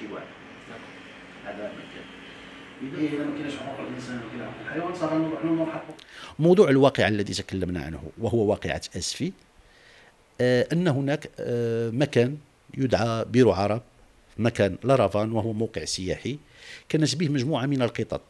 شي واحد هذا مكان موضوع الواقع الذي تكلمنا عنه وهو واقعة أسفي آه، أن هناك آه، مكان يدعى بيرو عرب مكان لارافان وهو موقع سياحي كانت به مجموعة من القطط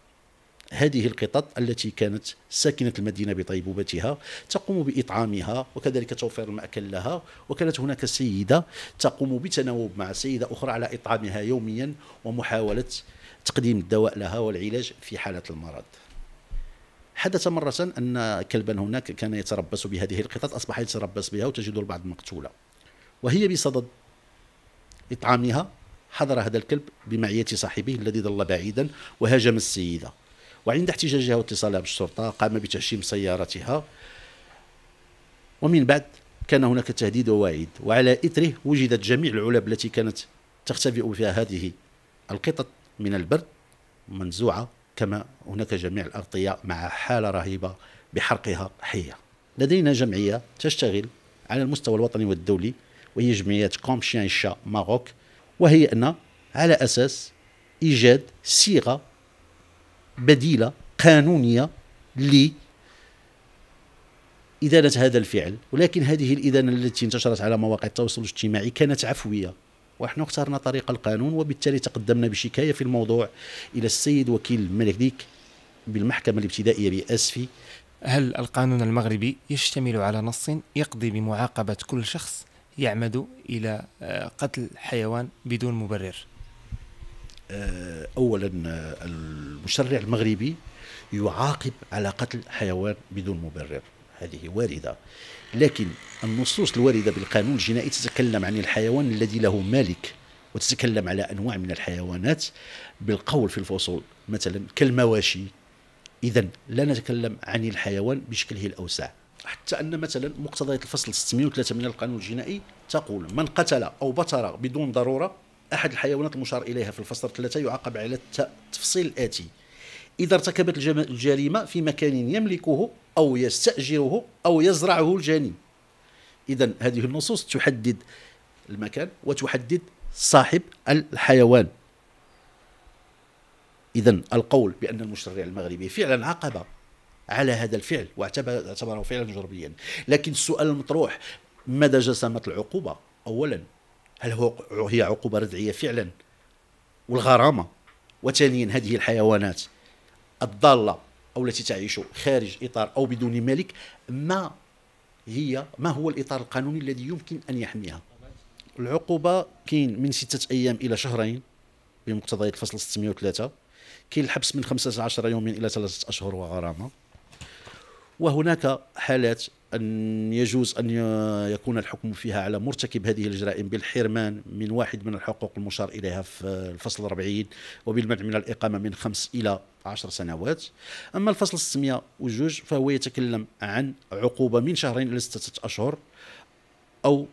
هذه القطط التي كانت ساكنة المدينة بطيبوبتها تقوم بإطعامها وكذلك توفير المأكل لها وكانت هناك سيدة تقوم بتناوب مع سيدة أخرى على إطعامها يوميا ومحاولة تقديم الدواء لها والعلاج في حالة المرض حدث مرة أن كلبا هناك كان يتربص بهذه القطط أصبح يتربص بها وتجد البعض مقتولة وهي بصدد إطعامها حضر هذا الكلب بمعية صاحبه الذي ظل بعيدا وهاجم السيدة وعند احتجاجها واتصالها بالشرطة قام بتهشيم سيارتها ومن بعد كان هناك تهديد ووعيد وعلى إثره وجدت جميع العلب التي كانت تختبئ فيها هذه القطط من البرد منزوعة كما هناك جميع الأغطية مع حالة رهيبة بحرقها حية لدينا جمعية تشتغل على المستوى الوطني والدولي وهي جمعية شا ماروك وهي أن على أساس إيجاد صيغة بديلة قانونية ل إدانة هذا الفعل ولكن هذه الإدانة التي انتشرت على مواقع التواصل الاجتماعي كانت عفوية ونحن اخترنا طريق القانون وبالتالي تقدمنا بشكاية في الموضوع إلى السيد وكيل الملك ديك بالمحكمة الابتدائية بأسفي هل القانون المغربي يشتمل على نص يقضي بمعاقبة كل شخص يعمد إلى آه، قتل حيوان بدون مبرر؟ آه، اولا آه، المشرع المغربي يعاقب على قتل حيوان بدون مبرر هذه وارده لكن النصوص الوارده بالقانون الجنائي تتكلم عن الحيوان الذي له مالك وتتكلم على انواع من الحيوانات بالقول في الفصول مثلا كالمواشي اذا لا نتكلم عن الحيوان بشكله الاوسع حتى ان مثلا مقتضيات الفصل 603 من القانون الجنائي تقول من قتل او بتر بدون ضروره أحد الحيوانات المشار إليها في الفصل 3 يعاقب على التفصيل الآتي إذا ارتكبت الجريمة في مكان يملكه أو يستأجره أو يزرعه الجاني إذا هذه النصوص تحدد المكان وتحدد صاحب الحيوان إذا القول بأن المشرع المغربي فعلا عاقب على هذا الفعل واعتبره فعلا جربيا لكن السؤال المطروح مدى جسامة العقوبة أولا هل هو هي عقوبه ردعيه فعلا والغرامه وثانيا هذه الحيوانات الضاله او التي تعيش خارج اطار او بدون ملك ما هي ما هو الاطار القانوني الذي يمكن ان يحميها العقوبه كاين من ستة ايام الى شهرين بمقتضيات الفصل 603 كاين الحبس من 15 يوما الى ثلاثه اشهر وغرامه وهناك حالات أن يجوز أن يكون الحكم فيها على مرتكب هذه الجرائم بالحرمان من واحد من الحقوق المشار إليها في الفصل 40 وبالمنع من الإقامة من خمس إلى عشر سنوات أما الفصل السمية وجوج فهو يتكلم عن عقوبة من شهرين إلى ستة أشهر أو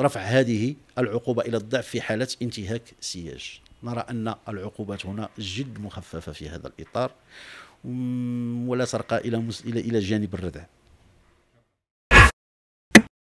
رفع هذه العقوبة إلى الضعف في حالة انتهاك سياج نرى أن العقوبات هنا جد مخففة في هذا الإطار ولا ترقى إلى إلى جانب الردع